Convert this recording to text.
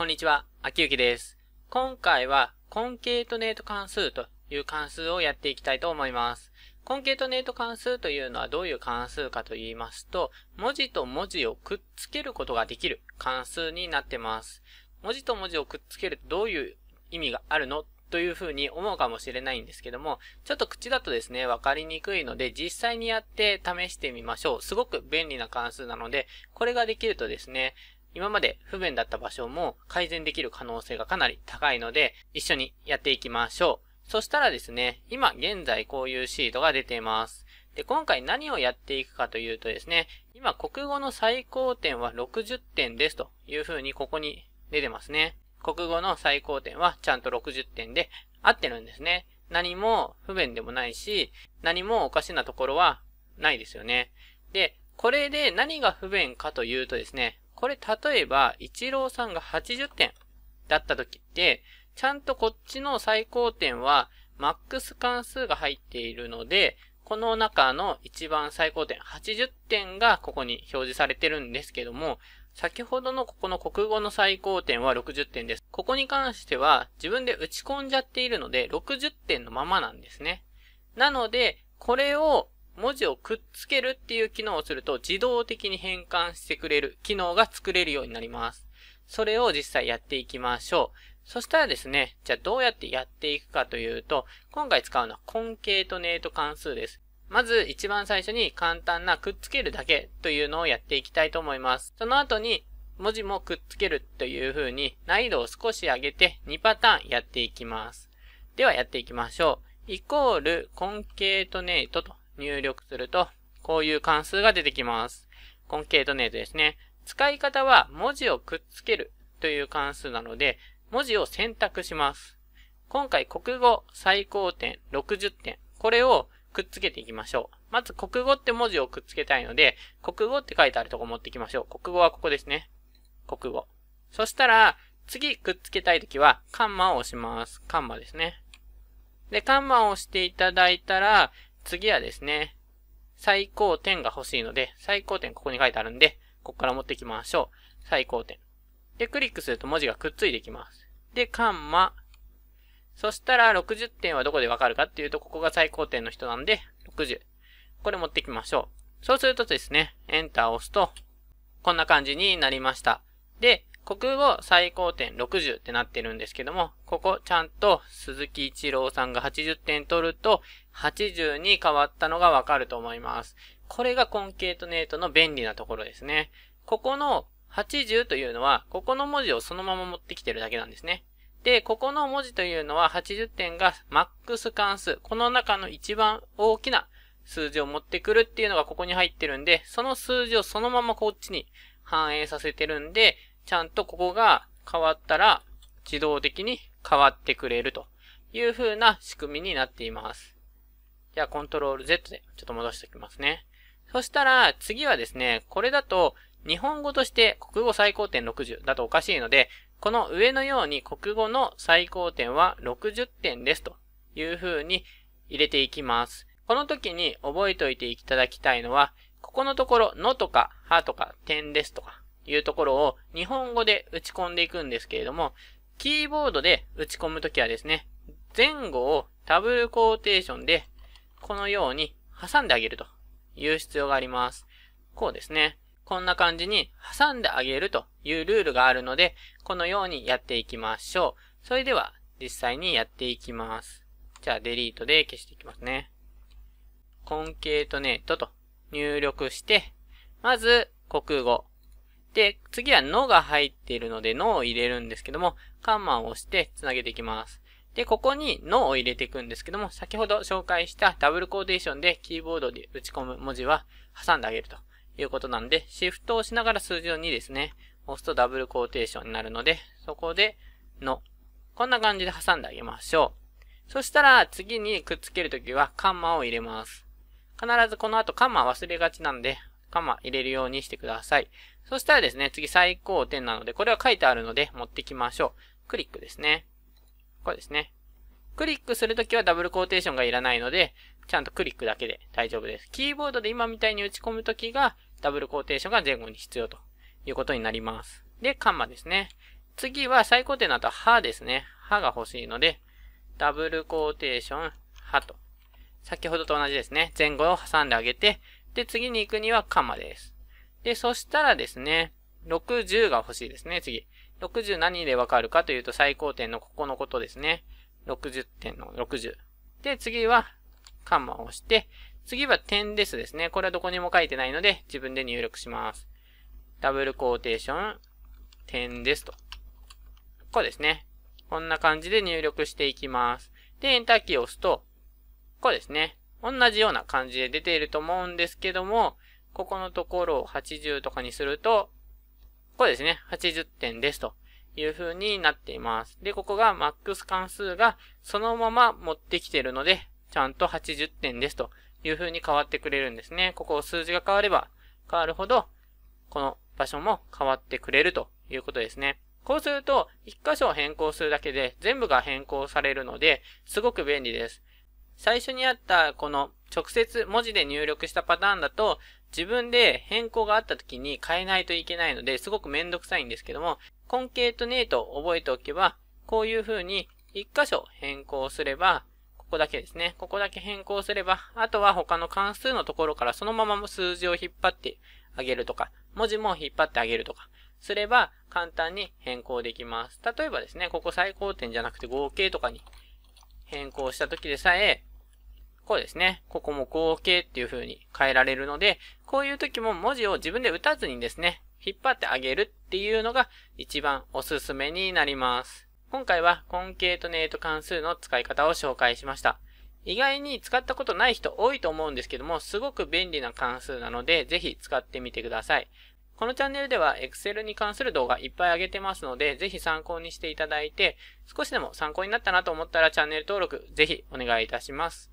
こんにちは、秋きです。今回は、コンケートネート関数という関数をやっていきたいと思います。コンケートネート関数というのはどういう関数かと言いますと、文字と文字をくっつけることができる関数になってます。文字と文字をくっつけるとどういう意味があるのというふうに思うかもしれないんですけども、ちょっと口だとですね、わかりにくいので、実際にやって試してみましょう。すごく便利な関数なので、これができるとですね、今まで不便だった場所も改善できる可能性がかなり高いので、一緒にやっていきましょう。そしたらですね、今現在こういうシートが出ています。で、今回何をやっていくかというとですね、今国語の最高点は60点ですという風にここに出てますね。国語の最高点はちゃんと60点で合ってるんですね。何も不便でもないし、何もおかしなところはないですよね。で、これで何が不便かというとですね、これ例えば、一郎さんが80点だった時って、ちゃんとこっちの最高点は、マックス関数が入っているので、この中の一番最高点、80点がここに表示されてるんですけども、先ほどのここの国語の最高点は60点です。ここに関しては自分で打ち込んじゃっているので60点のままなんですね。なので、これを文字をくっつけるっていう機能をすると自動的に変換してくれる機能が作れるようになります。それを実際やっていきましょう。そしたらですね、じゃあどうやってやっていくかというと、今回使うのは根形とネート関数です。まず一番最初に簡単なくっつけるだけというのをやっていきたいと思います。その後に文字もくっつけるという風に難易度を少し上げて2パターンやっていきます。ではやっていきましょう。イコール根形とネートと入力すると、こういう関数が出てきます。コンケートネートですね。使い方は文字をくっつけるという関数なので、文字を選択します。今回国語最高点60点。これをくっつけていきましょう。まず国語って文字をくっつけたいので、国語って書いてあるとこ持ってきましょう。国語はここですね。国語。そしたら、次くっつけたいときは、カンマを押します。カンマですね。で、カンマを押していただいたら、次はですね、最高点が欲しいので、最高点ここに書いてあるんで、ここから持ってきましょう。最高点。で、クリックすると文字がくっついてきます。で、カンマ。そしたら、60点はどこでわかるかっていうと、ここが最高点の人なんで、60。これ持ってきましょう。そうするとですね、エンターを押すと、こんな感じになりました。で、国語最高点60ってなってるんですけども、ここちゃんと鈴木一郎さんが80点取ると80に変わったのがわかると思います。これがコンケートネートの便利なところですね。ここの80というのは、ここの文字をそのまま持ってきてるだけなんですね。で、ここの文字というのは80点がマックス関数。この中の一番大きな数字を持ってくるっていうのがここに入ってるんで、その数字をそのままこっちに反映させてるんで、ちゃんとここが変わったら自動的に変わってくれるという風な仕組みになっています。じゃあ、コントロール Z でちょっと戻しておきますね。そしたら、次はですね、これだと、日本語として国語最高点60だとおかしいので、この上のように国語の最高点は60点ですという風に入れていきます。この時に覚えておいていただきたいのは、ここのところ、のとか、はとか、点ですとか、いうところを日本語で打ち込んでいくんですけれども、キーボードで打ち込むときはですね、前後をダブルコーテーションで、このように挟んであげるという必要があります。こうですね。こんな感じに挟んであげるというルールがあるので、このようにやっていきましょう。それでは実際にやっていきます。じゃあデリートで消していきますね。コンケートネットと入力して、まず国語、で、次はのが入っているので、のを入れるんですけども、カンマを押して繋げていきます。で、ここにのを入れていくんですけども、先ほど紹介したダブルコーデーションでキーボードで打ち込む文字は挟んであげるということなんで、シフトを押しながら数字を2ですね、押すとダブルコーテーションになるので、そこでの。こんな感じで挟んであげましょう。そしたら次にくっつけるときはカンマを入れます。必ずこの後カンマ忘れがちなんで、カンマ入れるようにしてください。そしたらですね、次最高点なので、これは書いてあるので持ってきましょう。クリックですね。これですね。クリックするときはダブルコーテーションがいらないので、ちゃんとクリックだけで大丈夫です。キーボードで今みたいに打ち込むときが、ダブルコーテーションが前後に必要ということになります。で、カンマですね。次は最高点の後は、ですね。はが欲しいので、ダブルコーテーション、はと。先ほどと同じですね。前後を挟んであげて、で、次に行くにはカンマです。で、そしたらですね、60が欲しいですね、次。60何でわかるかというと最高点のここのことですね。60点の60。で、次は、カンマを押して、次は点ですですね。これはどこにも書いてないので、自分で入力します。ダブルコーテーション、点ですと。こうですね。こんな感じで入力していきます。で、エンターキーを押すと、こうですね。同じような感じで出ていると思うんですけども、ここのところを80とかにすると、こうですね、80点ですという風になっています。で、ここがマックス関数がそのまま持ってきているので、ちゃんと80点ですという風に変わってくれるんですね。ここ数字が変われば変わるほど、この場所も変わってくれるということですね。こうすると、一箇所変更するだけで全部が変更されるので、すごく便利です。最初にあったこの直接文字で入力したパターンだと、自分で変更があった時に変えないといけないので、すごくめんどくさいんですけども、コンケートネートを覚えておけば、こういう風に一箇所変更すれば、ここだけですね。ここだけ変更すれば、あとは他の関数のところからそのまま数字を引っ張ってあげるとか、文字も引っ張ってあげるとか、すれば簡単に変更できます。例えばですね、ここ最高点じゃなくて合計とかに変更した時でさえ、こうですね。ここも合計っていう風に変えられるので、こういう時も文字を自分で打たずにですね、引っ張ってあげるっていうのが一番おすすめになります。今回はコンケートネート関数の使い方を紹介しました。意外に使ったことない人多いと思うんですけども、すごく便利な関数なので、ぜひ使ってみてください。このチャンネルでは Excel に関する動画いっぱい上げてますので、ぜひ参考にしていただいて、少しでも参考になったなと思ったらチャンネル登録ぜひお願いいたします。